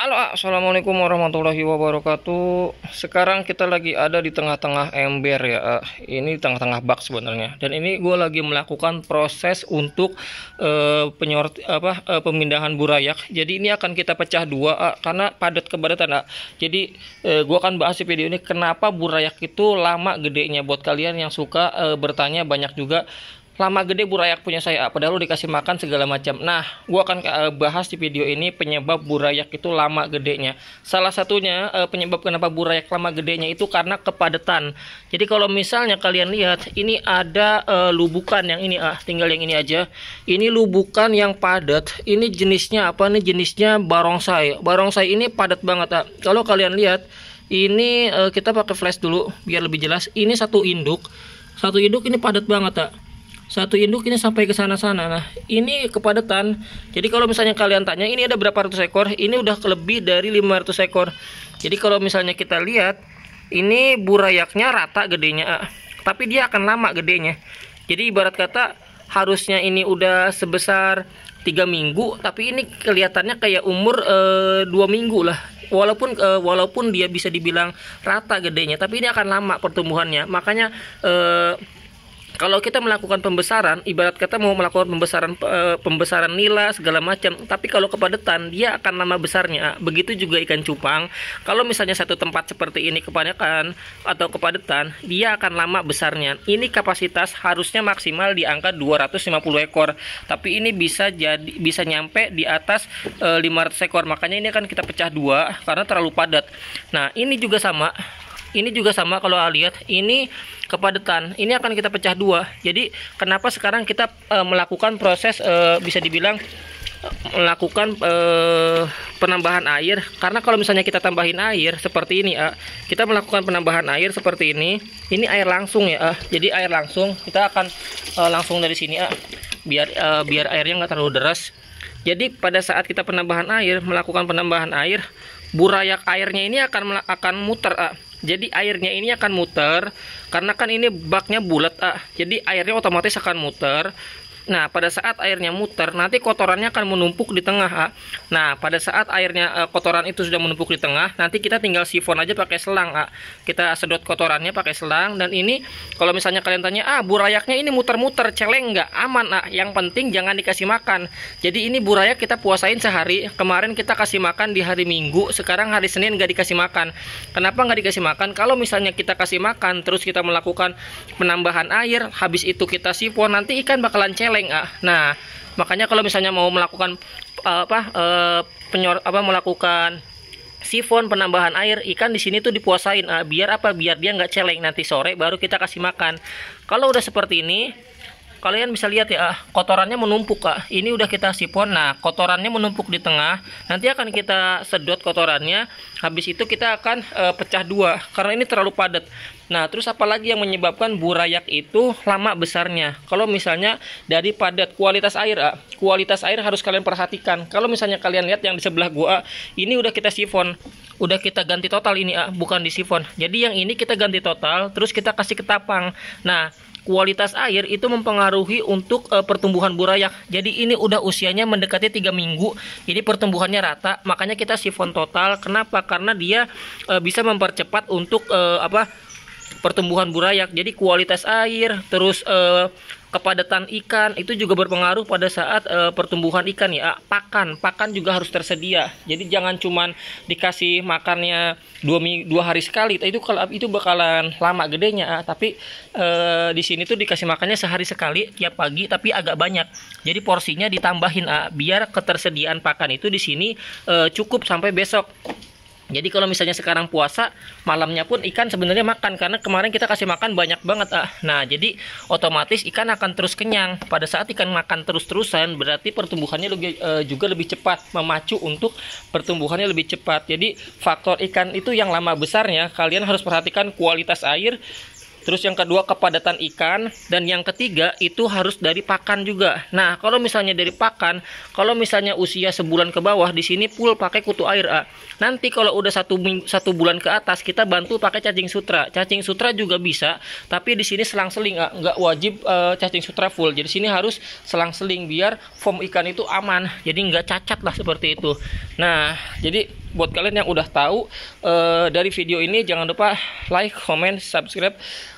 Halo assalamualaikum warahmatullahi wabarakatuh Sekarang kita lagi ada di tengah-tengah ember ya eh, Ini tengah-tengah bak sebenarnya Dan ini gue lagi melakukan proses untuk uh, eh, penyort apa, uh, pemindahan burayak Jadi ini akan kita pecah dua uh, Karena padat kepadatan uh. Jadi uh, gue akan bahas di video ini Kenapa burayak itu lama gedenya Buat kalian yang suka uh, bertanya banyak juga lama gede burayak punya saya padahal lu dikasih makan segala macam nah gua akan eh, bahas di video ini penyebab burayak itu lama gedenya salah satunya eh, penyebab kenapa burayak lama gedenya itu karena kepadatan jadi kalau misalnya kalian lihat ini ada uh, lubukan yang ini ah tinggal yang ini aja ini lubukan yang padat ini jenisnya apa nih jenisnya barongsai barongsai ini padat banget ah kalau kalian lihat ini uh, kita pakai flash dulu biar lebih jelas ini satu induk satu induk ini padat banget tak ah satu induk ini sampai ke sana-sana. Nah, ini kepadatan. Jadi kalau misalnya kalian tanya ini ada berapa ratus ekor, ini udah lebih dari 500 ekor. Jadi kalau misalnya kita lihat, ini burayaknya rata gedenya, eh, tapi dia akan lama gedenya. Jadi ibarat kata harusnya ini udah sebesar tiga minggu, tapi ini kelihatannya kayak umur eh, dua e, minggu lah. Walaupun e, walaupun dia bisa dibilang rata gedenya, tapi ini akan lama pertumbuhannya. Makanya e, kalau kita melakukan pembesaran ibarat kata mau melakukan pembesaran e, pembesaran nila segala macam tapi kalau kepadatan dia akan lama besarnya begitu juga ikan cupang kalau misalnya satu tempat seperti ini kebanyakan atau kepadatan dia akan lama besarnya ini kapasitas harusnya maksimal di angka 250 ekor tapi ini bisa jadi bisa nyampe di atas e, eh, 500 ekor makanya ini akan kita pecah dua karena terlalu padat nah ini juga sama ini juga sama kalau lihat ini kepadatan ini akan kita pecah dua jadi kenapa sekarang kita e, melakukan proses e, bisa dibilang eh, melakukan e, penambahan air karena kalau misalnya kita tambahin air seperti ini A, kita melakukan penambahan air seperti ini ini air langsung ya jadi air langsung kita akan e, langsung dari sini A. biar e, biar airnya nggak terlalu deras jadi pada saat kita penambahan air melakukan penambahan air burayak airnya ini akan akan muter A jadi airnya ini akan muter karena kan ini baknya bulat ah jadi airnya otomatis akan muter Nah, pada saat airnya muter, nanti kotorannya akan menumpuk di tengah. A. Nah, pada saat airnya e, kotoran itu sudah menumpuk di tengah, nanti kita tinggal sifon aja pakai selang. A. Kita sedot kotorannya pakai selang. Dan ini, kalau misalnya kalian tanya, ah burayaknya ini muter-muter, celeng nggak? Aman, A. Yang penting jangan dikasih makan. Jadi ini burayak kita puasain sehari. Kemarin kita kasih makan di hari Minggu, sekarang hari Senin nggak dikasih makan. Kenapa nggak dikasih makan? Kalau misalnya kita kasih makan, terus kita melakukan penambahan air, habis itu kita sifon, nanti ikan bakalan celeng ah. Nah, makanya kalau misalnya mau melakukan eh, apa eh, penyor apa melakukan sifon penambahan air ikan di sini tuh dipuasain ah. biar apa biar dia nggak celeng nanti sore baru kita kasih makan kalau udah seperti ini kalian bisa lihat ya kotorannya menumpuk kak ini udah kita sipon nah kotorannya menumpuk di tengah nanti akan kita sedot kotorannya habis itu kita akan e, pecah dua karena ini terlalu padat nah terus apalagi yang menyebabkan burayak itu lama besarnya kalau misalnya dari padat kualitas air ah, kualitas air harus kalian perhatikan kalau misalnya kalian lihat yang di sebelah gua ini udah kita sifon udah kita ganti total ini ah bukan di sifon jadi yang ini kita ganti total terus kita kasih ketapang nah kualitas air itu mempengaruhi untuk e, pertumbuhan burayak. Jadi ini udah usianya mendekati tiga minggu, jadi pertumbuhannya rata. Makanya kita sifon total. Kenapa? Karena dia e, bisa mempercepat untuk e, apa pertumbuhan burayak. Jadi kualitas air, terus eh, kepadatan ikan itu juga berpengaruh pada saat eh, pertumbuhan ikan ya pakan pakan juga harus tersedia jadi jangan cuman dikasih makannya dua dua hari sekali itu kalau itu bakalan lama gedenya ah. tapi eh, di sini tuh dikasih makannya sehari sekali tiap pagi tapi agak banyak jadi porsinya ditambahin ah. biar ketersediaan pakan itu di sini eh, cukup sampai besok jadi kalau misalnya sekarang puasa, malamnya pun ikan sebenarnya makan karena kemarin kita kasih makan banyak banget. Ah. Nah, jadi otomatis ikan akan terus kenyang. Pada saat ikan makan terus-terusan, berarti pertumbuhannya lebih, e, juga lebih cepat, memacu untuk pertumbuhannya lebih cepat. Jadi faktor ikan itu yang lama besarnya kalian harus perhatikan kualitas air Terus yang kedua kepadatan ikan dan yang ketiga itu harus dari pakan juga. Nah, kalau misalnya dari pakan, kalau misalnya usia sebulan ke bawah di sini full pakai kutu air A. Nanti kalau udah satu satu bulan ke atas kita bantu pakai cacing sutra. Cacing sutra juga bisa, tapi di sini selang-seling nggak wajib uh, cacing sutra full. Jadi sini harus selang-seling biar form ikan itu aman. Jadi nggak cacat lah seperti itu. Nah, jadi buat kalian yang udah tahu uh, dari video ini jangan lupa like, comment, subscribe.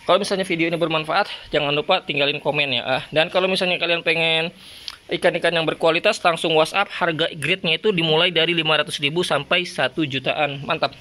Kalau misalnya video ini bermanfaat, jangan lupa tinggalin komen ya. Uh, dan kalau misalnya kalian pengen ikan-ikan yang berkualitas langsung WhatsApp harga grade-nya itu dimulai dari 500.000 sampai 1 jutaan. Mantap.